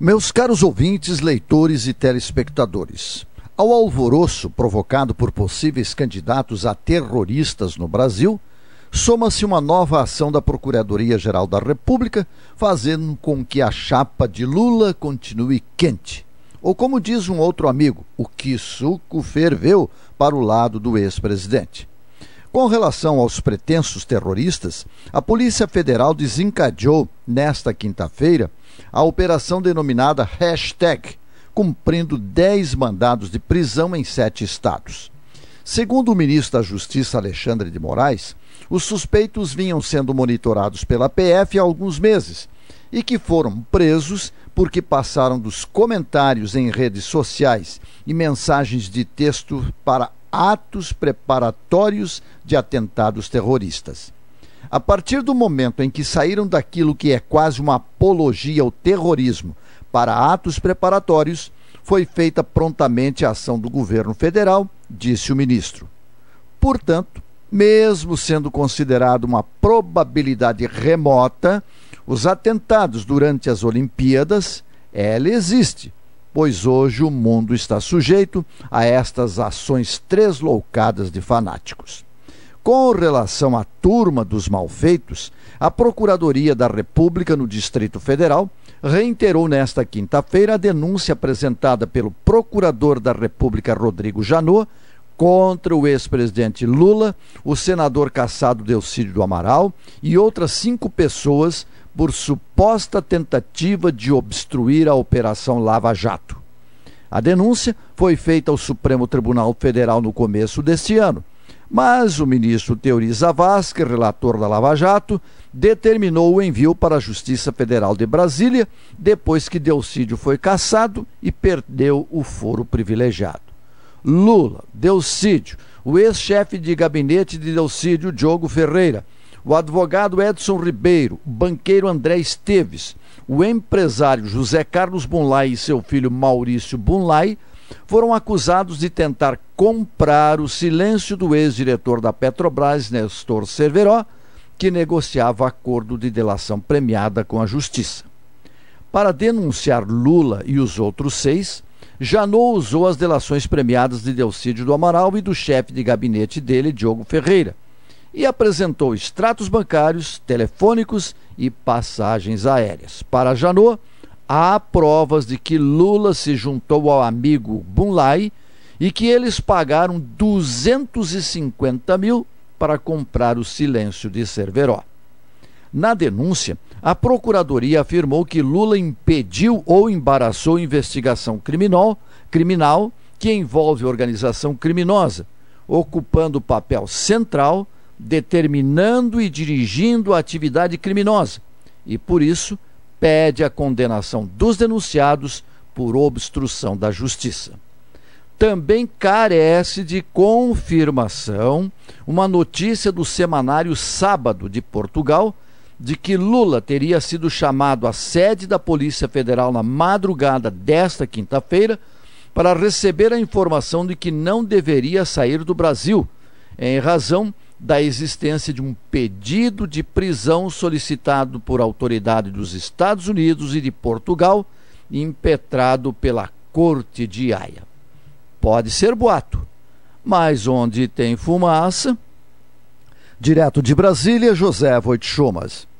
Meus caros ouvintes, leitores e telespectadores, ao alvoroço provocado por possíveis candidatos a terroristas no Brasil, soma-se uma nova ação da Procuradoria-Geral da República, fazendo com que a chapa de Lula continue quente. Ou, como diz um outro amigo, o que suco ferveu para o lado do ex-presidente. Com relação aos pretensos terroristas, a Polícia Federal desencadeou, nesta quinta-feira, a operação denominada Hashtag, cumprindo 10 mandados de prisão em sete estados. Segundo o ministro da Justiça, Alexandre de Moraes, os suspeitos vinham sendo monitorados pela PF há alguns meses e que foram presos porque passaram dos comentários em redes sociais e mensagens de texto para atos preparatórios de atentados terroristas. A partir do momento em que saíram daquilo que é quase uma apologia ao terrorismo para atos preparatórios, foi feita prontamente a ação do governo federal, disse o ministro. Portanto, mesmo sendo considerado uma probabilidade remota, os atentados durante as Olimpíadas, ela existe pois hoje o mundo está sujeito a estas ações tresloucadas de fanáticos. Com relação à turma dos malfeitos, a Procuradoria da República no Distrito Federal reiterou nesta quinta-feira a denúncia apresentada pelo Procurador da República Rodrigo Janot contra o ex-presidente Lula, o senador caçado Delcídio do Amaral e outras cinco pessoas por suposta tentativa de obstruir a Operação Lava Jato. A denúncia foi feita ao Supremo Tribunal Federal no começo deste ano, mas o ministro Teori Zavascki, relator da Lava Jato, determinou o envio para a Justiça Federal de Brasília depois que Delcídio foi cassado e perdeu o foro privilegiado. Lula, Delcídio, o ex-chefe de gabinete de Delcídio, Diogo Ferreira, o advogado Edson Ribeiro, o banqueiro André Esteves, o empresário José Carlos Bunlai e seu filho Maurício Bunlai foram acusados de tentar comprar o silêncio do ex-diretor da Petrobras, Nestor Cerveró, que negociava acordo de delação premiada com a justiça. Para denunciar Lula e os outros seis, Janot usou as delações premiadas de Delcídio do Amaral e do chefe de gabinete dele, Diogo Ferreira, e apresentou extratos bancários, telefônicos e passagens aéreas. Para Janot, há provas de que Lula se juntou ao amigo Bunlai e que eles pagaram 250 mil para comprar o silêncio de Cerveró. Na denúncia, a Procuradoria afirmou que Lula impediu ou embaraçou investigação criminal, criminal que envolve organização criminosa, ocupando papel central determinando e dirigindo a atividade criminosa e, por isso, pede a condenação dos denunciados por obstrução da justiça. Também carece de confirmação uma notícia do semanário Sábado de Portugal de que Lula teria sido chamado à sede da Polícia Federal na madrugada desta quinta-feira para receber a informação de que não deveria sair do Brasil, em razão da existência de um pedido de prisão solicitado por autoridade dos Estados Unidos e de Portugal, impetrado pela Corte de Haia. Pode ser boato, mas onde tem fumaça. Direto de Brasília, José Voitchumas.